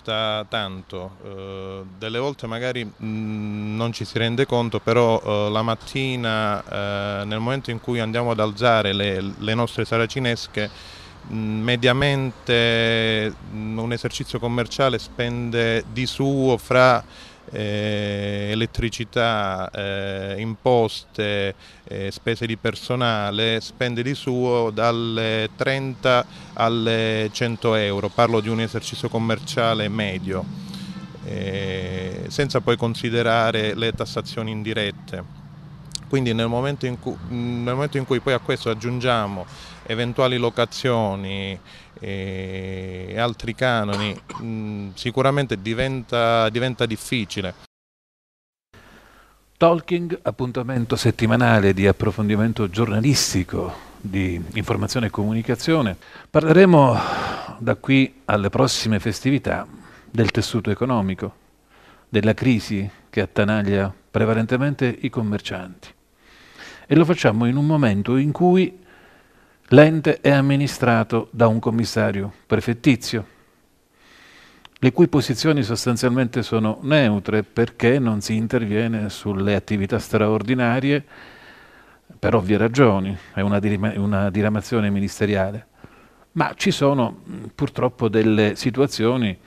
costa tanto, eh, delle volte magari mh, mm, non ci si rende conto, però eh, la mattina eh, nel momento in cui andiamo ad alzare le, le nostre saracinesche mm, mediamente mm, un esercizio commerciale spende di suo fra eh, elettricità, eh, imposte, eh, spese di personale, spende di suo dalle 30 alle 100 euro, parlo di un esercizio commerciale medio, eh, senza poi considerare le tassazioni indirette. Quindi nel momento in cui, nel momento in cui poi a questo aggiungiamo eventuali locazioni, e altri canoni mh, mm, sicuramente diventa, diventa difficile. Talking, appuntamento settimanale di approfondimento giornalistico di informazione e comunicazione. Parleremo da qui alle prossime festività del tessuto economico, della crisi che attanaglia prevalentemente i commercianti. E lo facciamo in un momento in cui L'ente è amministrato da un commissario prefettizio, le cui posizioni sostanzialmente sono neutre perché non si interviene sulle attività straordinarie per ovvie ragioni, è una, dirima, una diramazione ministeriale. Ma ci sono purtroppo delle situazioni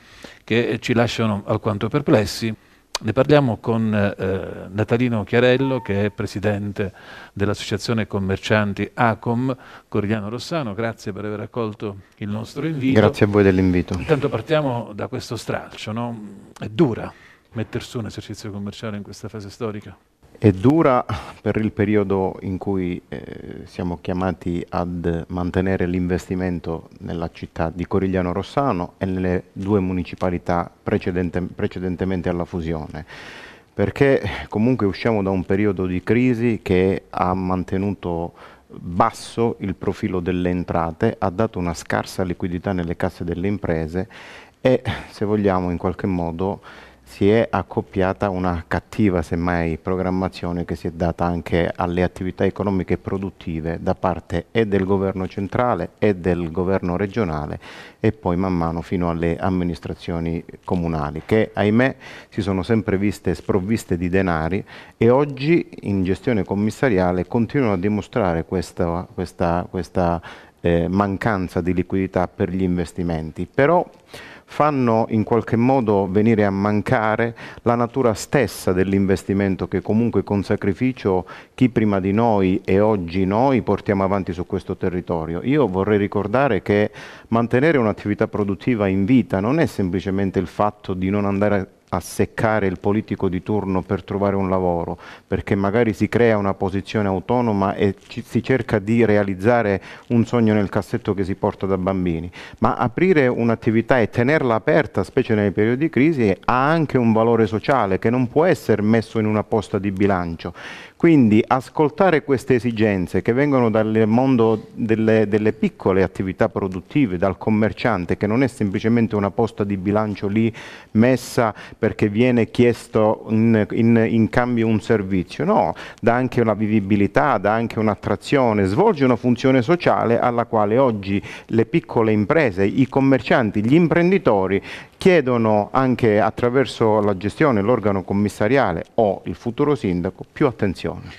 che ci lasciano alquanto perplessi. Ne parliamo con eh, Natalino Chiarello, che è presidente dell'Associazione Commercianti ACOM, Corigliano Rossano. Grazie per aver accolto il nostro invito. Grazie a voi dell'invito. Intanto partiamo da questo stralcio. No? È dura mettere su un esercizio commerciale in questa fase storica? è dura per il periodo in cui eh, siamo chiamati ad mantenere l'investimento nella città di Corigliano Rossano e nelle due municipalità precedente, precedentemente alla fusione, perché comunque usciamo da un periodo di crisi che ha mantenuto basso il profilo delle entrate, ha dato una scarsa liquidità nelle casse delle imprese e, se vogliamo, in qualche modo si è accoppiata una cattiva, semmai, programmazione che si è data anche alle attività economiche produttive da parte e del governo centrale e del governo regionale e poi man mano fino alle amministrazioni comunali che ahimè si sono sempre viste sprovviste di denari e oggi in gestione commissariale continuano a dimostrare questa, questa, questa eh, mancanza di liquidità per gli investimenti. Però, fanno in qualche modo venire a mancare la natura stessa dell'investimento che comunque con sacrificio chi prima di noi e oggi noi portiamo avanti su questo territorio. Io vorrei ricordare che mantenere un'attività produttiva in vita non è semplicemente il fatto di non andare a seccare il politico di turno per trovare un lavoro, perché magari si crea una posizione autonoma e ci, si cerca di realizzare un sogno nel cassetto che si porta da bambini, ma aprire un'attività e tenerla aperta, specie nei periodi di crisi, ha anche un valore sociale che non può essere messo in una posta di bilancio. Quindi ascoltare queste esigenze che vengono dal mondo delle, delle, piccole attività produttive, dal commerciante, che non è semplicemente una posta di bilancio lì messa perché viene chiesto in, in, in cambio un servizio, no, dà anche una vivibilità, dà anche un'attrazione, svolge una funzione sociale alla quale oggi le piccole imprese, i commercianti, gli imprenditori chiedono anche attraverso la gestione, l'organo commissariale o il futuro sindaco più attenzione.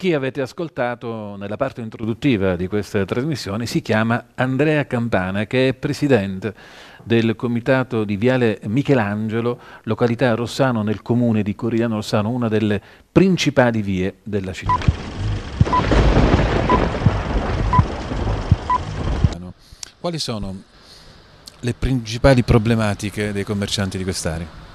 Chi avete ascoltato nella parte introduttiva di questa trasmissione si chiama Andrea Campana, che è presidente del comitato di Viale Michelangelo, località Rossano nel comune di Corigliano Rossano, una delle principali vie della città. Quali sono le principali problematiche dei commercianti di quest'area?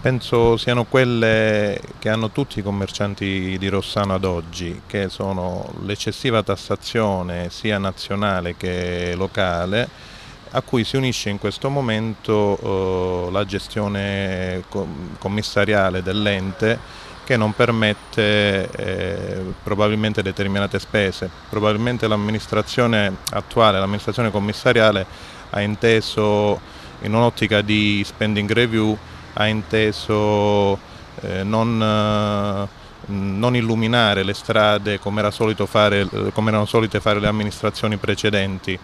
Penso siano quelle che hanno tutti i commercianti di Rossano ad oggi, che sono l'eccessiva tassazione sia nazionale che locale, a cui si unisce in questo momento eh, la gestione commissariale dell'ente che non permette eh, probabilmente determinate spese. Probabilmente l'amministrazione attuale, l'amministrazione commissariale ha inteso in un'ottica di spending review ha inteso eh, non, eh, non, illuminare le strade come, era fare, come, erano solite fare le amministrazioni precedenti.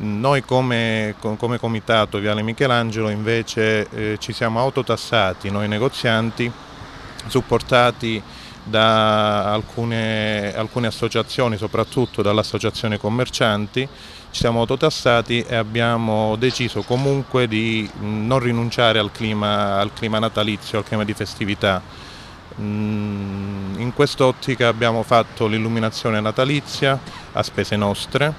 Noi come, come comitato Viale Michelangelo invece eh, ci siamo autotassati, noi negozianti, supportati da alcune, alcune associazioni, soprattutto dall'associazione commercianti, ci siamo autotassati e abbiamo deciso comunque di non rinunciare al clima, al clima natalizio, al clima di festività. Mm, in quest'ottica abbiamo fatto l'illuminazione natalizia a spese nostre,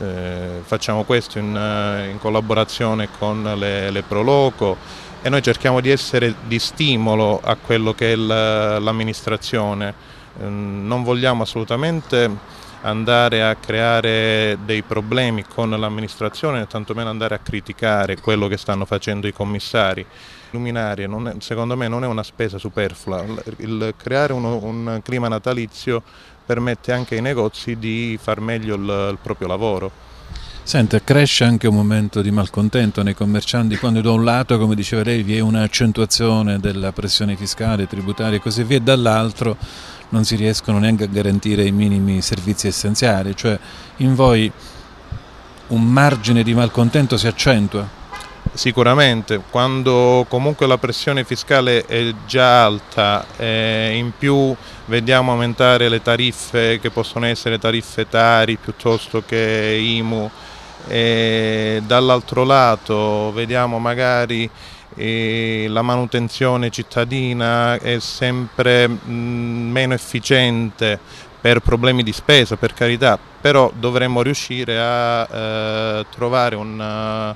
eh, facciamo questo in, in collaborazione con le, le Proloco, e noi cerchiamo di essere di stimolo a quello che è l'amministrazione. Ehm, non vogliamo assolutamente andare a creare dei problemi con l'amministrazione, né tantomeno andare a criticare quello che stanno facendo i commissari. Luminarie, è, secondo me, non è una spesa superflua. Il creare uno, un clima natalizio permette anche ai negozi di far meglio il, il proprio lavoro. Senta, cresce anche un momento di malcontento nei commercianti quando da un lato, come diceva lei, vi è un'accentuazione della pressione fiscale, tributaria e così via, e dall'altro non si riescono neanche a garantire i minimi servizi essenziali, cioè in voi un margine di malcontento si accentua? Sicuramente, quando comunque la pressione fiscale è già alta, eh, in più vediamo aumentare le tariffe che possono essere tariffe Tari piuttosto che IMU, e dall'altro lato vediamo magari la manutenzione cittadina è sempre meno efficiente per problemi di spesa, per carità, però dovremmo riuscire a eh, trovare una,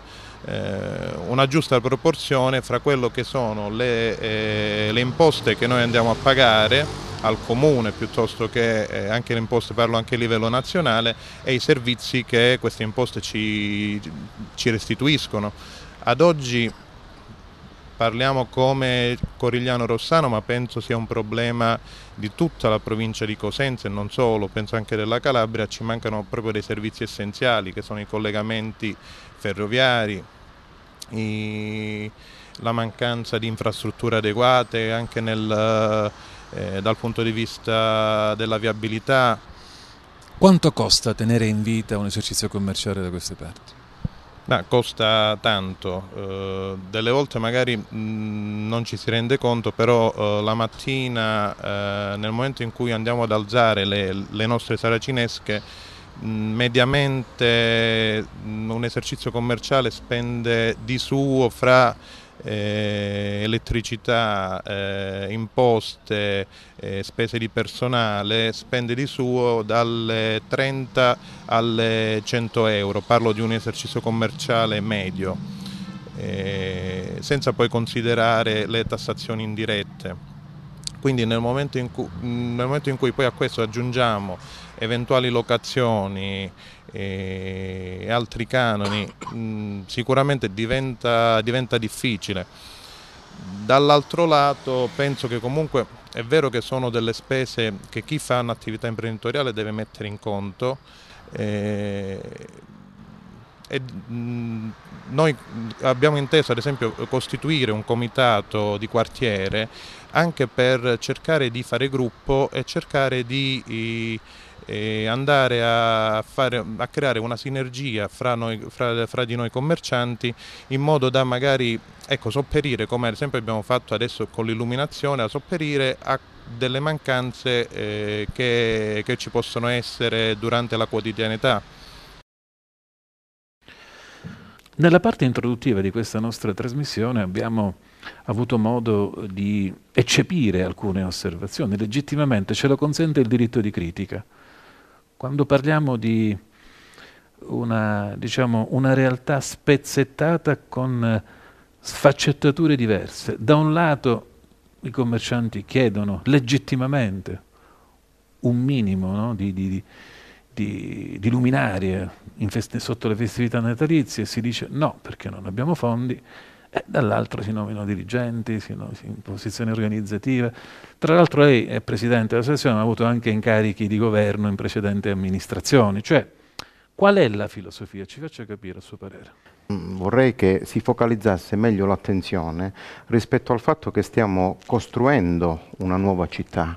eh, una, giusta proporzione fra quello che sono le, eh, le imposte che noi andiamo a pagare al comune piuttosto che eh, anche le imposte, parlo anche a livello nazionale, e i servizi che queste imposte ci, ci restituiscono. Ad oggi parliamo come Corigliano Rossano, ma penso sia un problema di tutta la provincia di Cosenza e non solo, penso anche della Calabria, ci mancano proprio dei servizi essenziali che sono i collegamenti ferroviari, i... la mancanza di infrastrutture adeguate anche nel eh, dal punto di vista della viabilità. Quanto costa tenere in vita un esercizio commerciale da queste parti? Beh, costa tanto, eh, delle volte magari mh, mm, non ci si rende conto, però eh, la mattina eh, nel momento in cui andiamo ad alzare le, le nostre saracinesche mm, mediamente mm, un esercizio commerciale spende di suo fra eh, elettricità, eh, imposte, eh, spese di personale, spende di suo dalle 30 alle 100 euro, parlo di un esercizio commerciale medio, eh, senza poi considerare le tassazioni indirette. Quindi nel momento in cui, momento in cui poi a questo aggiungiamo eventuali locazioni eh, e altri canoni, mm, sicuramente diventa, diventa difficile. Dall'altro lato penso che comunque è vero che sono delle spese che chi fa un'attività imprenditoriale deve mettere in conto. Eh, e, mh, noi abbiamo inteso ad esempio costituire un comitato di quartiere anche per cercare di fare gruppo e cercare di... I, e andare a, fare, a, creare una sinergia fra, noi, fra, fra, di noi commercianti in modo da magari ecco, sopperire, come ad esempio abbiamo fatto adesso con l'illuminazione, a sopperire a delle mancanze eh, che, che ci possono essere durante la quotidianità. Nella parte introduttiva di questa nostra trasmissione abbiamo avuto modo di eccepire alcune osservazioni, legittimamente ce lo consente il diritto di critica. Quando parliamo di una, diciamo, una realtà spezzettata con sfaccettature diverse, da un lato i commercianti chiedono legittimamente un minimo no, di, di, di, di luminarie eh, feste, sotto le festività natalizie, si dice no perché non abbiamo fondi, e dall'altro si nominano dirigenti, si, nominano in posizioni organizzative. Tra l'altro lei è presidente dell'associazione, ma ha avuto anche incarichi di governo in precedenti amministrazioni. Cioè, qual è la filosofia? Ci faccia capire a suo parere. Mm, vorrei che si focalizzasse meglio l'attenzione rispetto al fatto che stiamo costruendo una nuova città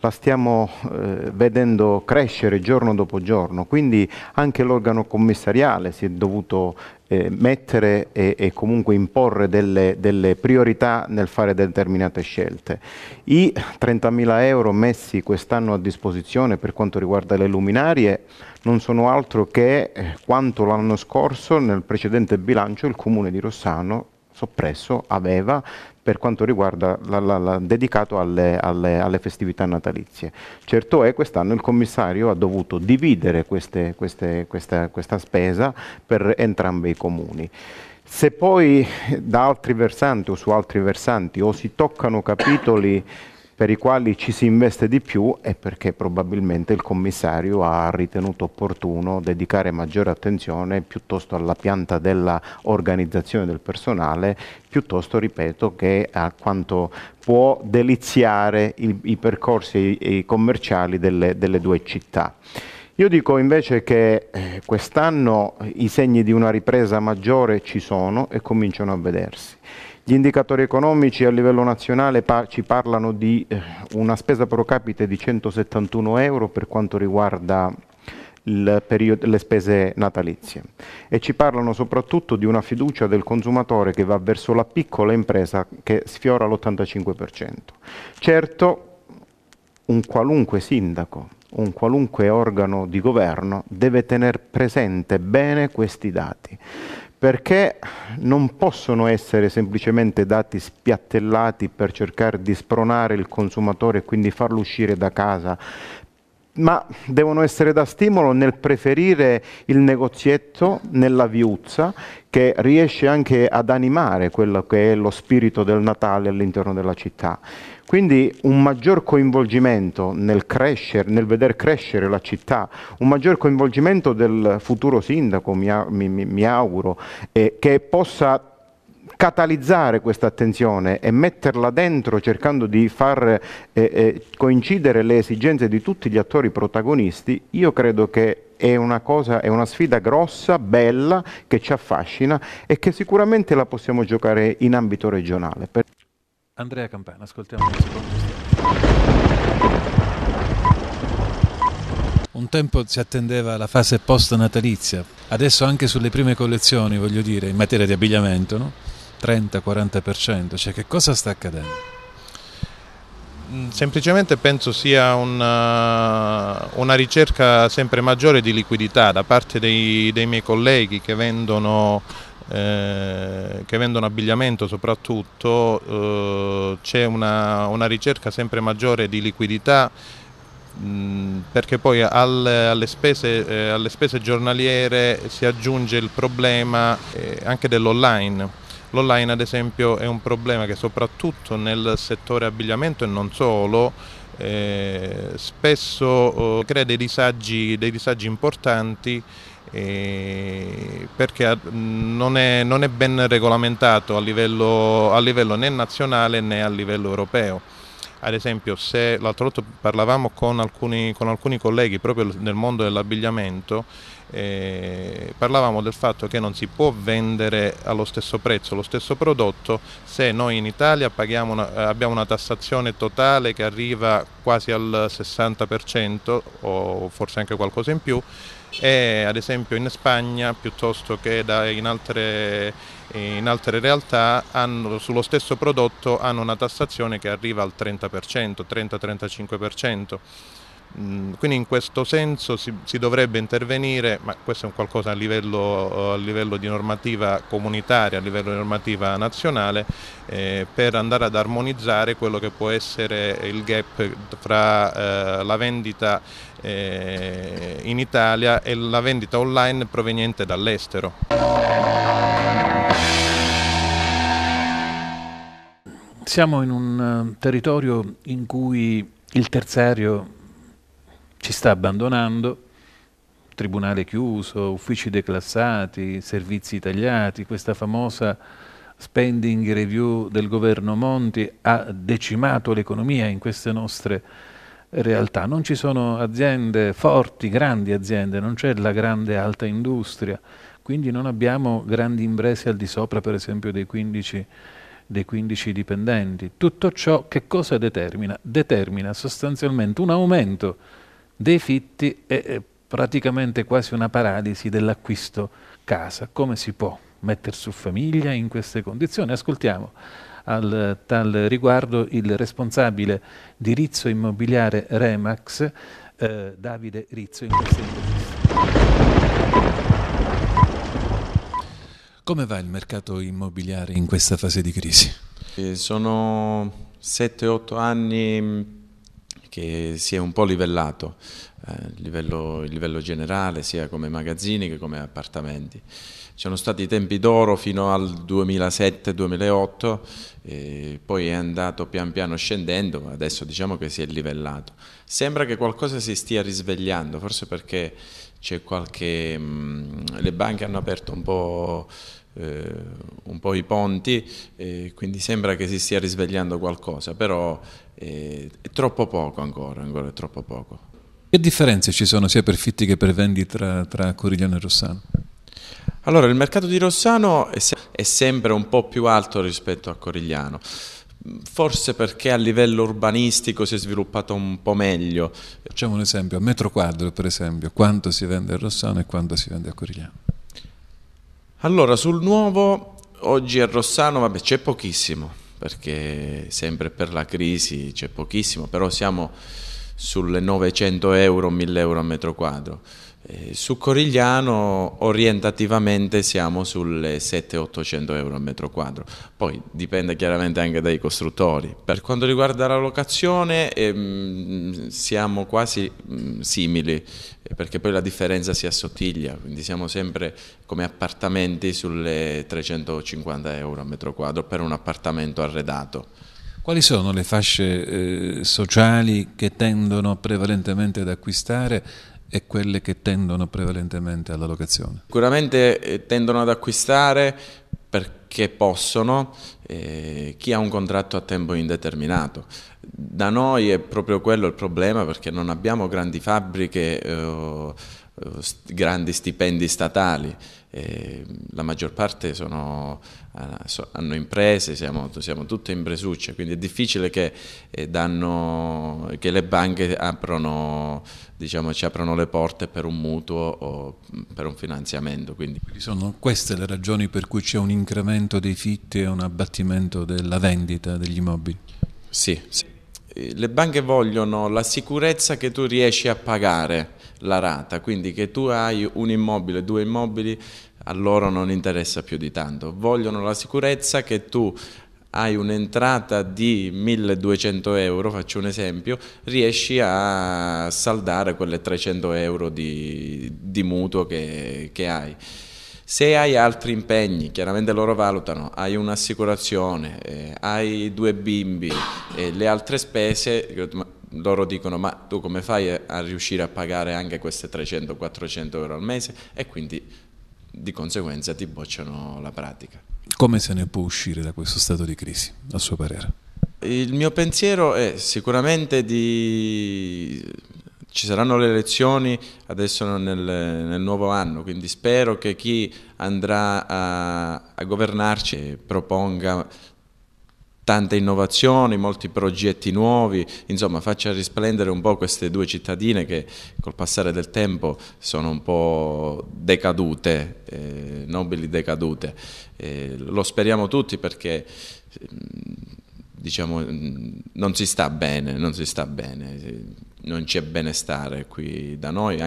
la stiamo eh, vedendo crescere giorno dopo giorno, quindi anche l'organo commissariale si è dovuto eh, mettere e, e, comunque imporre delle, delle, priorità nel fare determinate scelte. I 30.000 euro messi quest'anno a disposizione per quanto riguarda le luminarie non sono altro che eh, quanto l'anno scorso nel precedente bilancio il Comune di Rossano soppresso aveva per quanto riguarda la, la, la, dedicato alle, alle, alle, festività natalizie. Certo è quest'anno il commissario ha dovuto dividere queste, queste, questa, questa spesa per entrambi i comuni. Se poi da altri versanti o su altri versanti o si toccano capitoli per i quali ci si investe di più è perché probabilmente il commissario ha ritenuto opportuno dedicare maggiore attenzione piuttosto alla pianta dell'organizzazione del personale, piuttosto, ripeto, che a quanto può deliziare i, i percorsi i, i commerciali delle, delle due città. Io dico invece che eh, quest'anno i segni di una ripresa maggiore ci sono e cominciano a vedersi. Gli indicatori economici a livello nazionale par ci parlano di eh, una spesa pro capite di 171 euro per quanto riguarda periodo, le spese natalizie e ci parlano soprattutto di una fiducia del consumatore che va verso la piccola impresa che sfiora l'85%. Certo, un qualunque sindaco, un qualunque organo di governo deve tenere presente bene questi dati perché non possono essere semplicemente dati spiattellati per cercare di spronare il consumatore e quindi farlo uscire da casa ma devono essere da stimolo nel preferire il negozietto nella viuzza che riesce anche ad animare quello che è lo spirito del Natale all'interno della città. Quindi un maggior coinvolgimento nel, crescere, nel veder crescere la città, un maggior coinvolgimento del futuro sindaco, mi, mi, mi auguro, eh, che possa catalizzare questa attenzione e metterla dentro cercando di far eh, eh, coincidere le esigenze di tutti gli attori protagonisti, io credo che è una, cosa, è una sfida grossa, bella, che ci affascina e che sicuramente la possiamo giocare in ambito regionale. Per... Andrea Campana, ascoltiamo la seconda. Un tempo si attendeva la fase post natalizia, adesso anche sulle prime collezioni, voglio dire, in materia di abbigliamento, no? 30-40%? Cioè che cosa sta accadendo? Mm, semplicemente penso sia una, uh, una, ricerca sempre maggiore di liquidità da parte dei, dei miei colleghi che vendono, eh, che vendono abbigliamento soprattutto, eh, c'è una, una, ricerca sempre maggiore di liquidità mm, perché poi al, alle, spese, eh, alle, spese, giornaliere si aggiunge il problema eh, anche dell'online L'online ad esempio è un problema che soprattutto nel settore abbigliamento e non solo eh, spesso eh, crea dei disagi, dei disagi importanti eh, perché non è, non è, ben regolamentato a livello, a livello né nazionale né a livello europeo ad esempio se l'altro volta parlavamo con alcuni, con alcuni, colleghi proprio nel mondo dell'abbigliamento, eh, parlavamo del fatto che non si può vendere allo stesso prezzo lo stesso prodotto se noi in Italia una, eh, abbiamo una tassazione totale che arriva quasi al 60% o forse anche qualcosa in più e ad esempio in Spagna piuttosto che da, in altre in altre realtà hanno, sullo stesso prodotto hanno una tassazione che arriva al 30%, 30-35%. Mm, quindi in questo senso si, si, dovrebbe intervenire, ma questo è un qualcosa a livello, a livello di normativa comunitaria, a livello di normativa nazionale, eh, per andare ad armonizzare quello che può essere il gap fra eh, la vendita eh, in Italia e la vendita online proveniente dall'estero. siamo in un eh, territorio in cui il terziario ci sta abbandonando, tribunale chiuso, uffici declassati, servizi tagliati, questa famosa spending review del governo Monti ha decimato l'economia in queste nostre realtà. Non ci sono aziende forti, grandi aziende, non c'è la grande alta industria, quindi non abbiamo grandi imprese al di sopra per esempio dei 15 dei 15 dipendenti. Tutto ciò che cosa determina? Determina sostanzialmente un aumento dei fitti e praticamente quasi una paralisi dell'acquisto casa. Come si può mettere su famiglia in queste condizioni? Ascoltiamo al tal riguardo il responsabile di Rizzo Immobiliare Remax, eh, Davide Rizzo, in questa intervista. Come va il mercato immobiliare in questa fase di crisi? Eh, sono 7-8 anni che si è un po' livellato, eh, a livello, livello, generale, sia come magazzini che come appartamenti. Ci sono stati tempi d'oro fino al 2007-2008, eh, poi è andato pian piano scendendo, ma adesso diciamo che si è livellato. Sembra che qualcosa si stia risvegliando, forse perché c'è qualche... Mh, mm, le banche hanno aperto un po'... Eh, un po' i ponti, eh, quindi sembra che si stia risvegliando qualcosa, però eh, è troppo poco ancora, ancora è troppo poco. Che differenze ci sono sia per fitti che per vendi tra, tra Corigliano e Rossano? Allora, il mercato di Rossano è, se è sempre un po' più alto rispetto a Corigliano. Forse perché a livello urbanistico si è sviluppato un po' meglio. Facciamo un esempio, a metro quadro per esempio, quanto si vende a Rossano e quanto si vende a Corigliano? Allora, sul nuovo, oggi a Rossano vabbè, c'è pochissimo, perché sempre per la crisi c'è pochissimo, però siamo sulle 900 euro, 1000 euro a metro quadro. Eh, su Corigliano orientativamente siamo sulle 700-800 euro al metro quadro, poi dipende chiaramente anche dai costruttori. Per quanto riguarda la locazione ehm, siamo quasi mh, mm, simili eh, perché poi la differenza si assottiglia, quindi siamo sempre come appartamenti sulle 350 euro al metro quadro per un appartamento arredato. Quali sono le fasce eh, sociali che tendono prevalentemente ad acquistare e quelle che tendono prevalentemente alla locazione? Sicuramente eh, tendono ad acquistare perché possono eh, chi ha un contratto a tempo indeterminato. Da noi è proprio quello il problema perché non abbiamo grandi fabbriche, eh, eh grandi stipendi statali, eh, la maggior parte sono, eh, hanno imprese, siamo, siamo, tutte impresucce, quindi è difficile che, danno, che le banche aprano diciamo, ci aprono le porte per un mutuo o mm, per un finanziamento. Quindi. quindi sono queste le ragioni per cui c'è un incremento dei fitti e un abbattimento della vendita degli immobili? Sì, sì. Eh, le banche vogliono la sicurezza che tu riesci a pagare la rata, quindi che tu hai un immobile, due immobili, a loro non interessa più di tanto. Vogliono la sicurezza che tu hai un'entrata di 1200 euro, faccio un esempio, riesci a saldare quelle 300 euro di, di mutuo che, che hai. Se hai altri impegni, chiaramente loro valutano, hai un'assicurazione, eh, hai due bimbi e eh, le altre spese, loro dicono ma tu come fai a riuscire a pagare anche queste 300-400 euro al mese e quindi di conseguenza ti bocciano la pratica. Come se ne può uscire da questo stato di crisi, a suo parere? Il mio pensiero è sicuramente di... Ci saranno le elezioni adesso nel, nel nuovo anno, quindi spero che chi andrà a, a governarci proponga tante innovazioni, molti progetti nuovi, insomma faccia risplendere un po' queste due cittadine che col passare del tempo sono un po' decadute, eh, nobili decadute. Eh, lo speriamo tutti perché ehm, diciamo, mm, non si sta bene, non si sta bene, non c'è benestare qui da noi.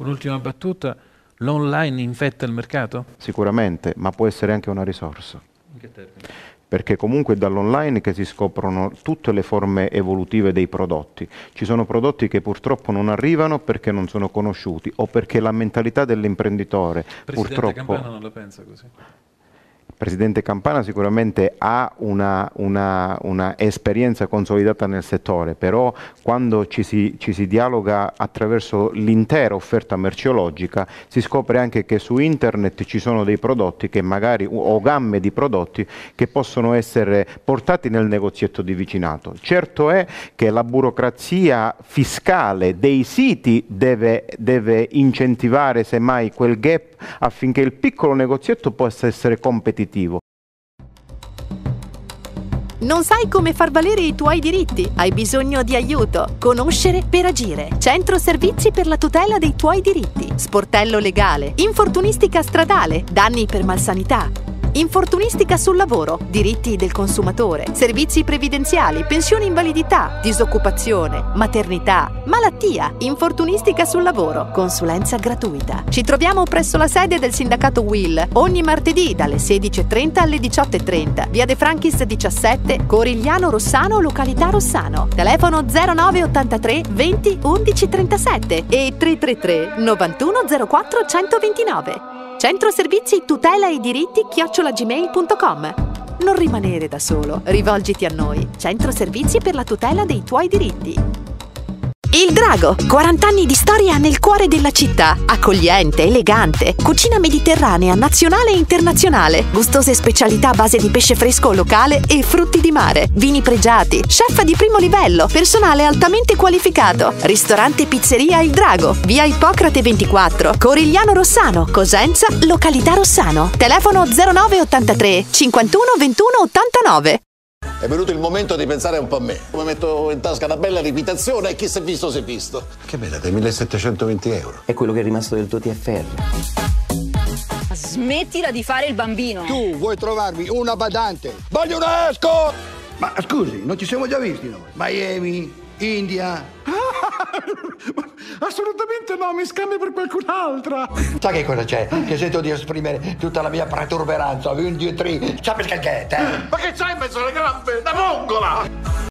Un'ultima battuta l'online infetta il mercato? Sicuramente, ma può essere anche una risorsa. In che termini? perché comunque è dall'online che si scoprono tutte le forme evolutive dei prodotti. Ci sono prodotti che purtroppo non arrivano perché non sono conosciuti o perché la mentalità dell'imprenditore Presidente purtroppo... Campana non la pensa così? Presidente Campana sicuramente ha una, una, una, esperienza consolidata nel settore, però quando ci si, ci si dialoga attraverso l'intera offerta merceologica si scopre anche che su internet ci sono dei prodotti che magari, o gamme di prodotti che possono essere portati nel negozietto di vicinato. Certo è che la burocrazia fiscale dei siti deve, deve incentivare semmai quel gap affinché il piccolo negozietto possa essere competitivo. Non sai come far valere i tuoi diritti? Hai bisogno di aiuto? Conoscere per agire. Centro servizi per la tutela dei tuoi diritti. Sportello legale. Infortunistica stradale. Danni per malsanità. Infortunistica sul lavoro, diritti del consumatore, servizi previdenziali, pensioni invalidità, disoccupazione, maternità, malattia, infortunistica sul lavoro, consulenza gratuita. Ci troviamo presso la sede del sindacato Will ogni martedì dalle 16.30 alle 18.30, via De Franchis 17, Corigliano Rossano, località Rossano. Telefono 0983 20 11 37 e 333 91 04 129. Centro Servizi Tutela i diritti chiocciolagmail.com Non rimanere da solo, rivolgiti a noi. Centro Servizi per la tutela dei tuoi diritti. Il Drago, 40 anni di storia nel cuore della città. Accogliente, elegante, cucina mediterranea nazionale e internazionale, gustose specialità a base di pesce fresco locale e frutti di mare, vini pregiati, chef di primo livello, personale altamente qualificato, ristorante e pizzeria Il Drago, via Ippocrate 24, Corigliano Rossano, Cosenza, località Rossano. Telefono 0983 51 21 89. È venuto il momento di pensare un po' a me. Come metto in tasca una bella liquidazione e chi si è visto si è visto. Che bella, dai 1720 euro. È quello che è rimasto del tuo TFR. Smettila di fare il bambino. Tu vuoi trovarmi una badante? Voglio un esco! Ma scusi, non ci siamo già visti noi. Miami, India. Assolutamente no, mi scambio per qualcun'altra. Sai che cosa c'è? Che sento di esprimere tutta la mia protuberanza, un, due, tre, sapete che è? Eh? Ma che c'hai in mezzo alle gambe? Da mongola!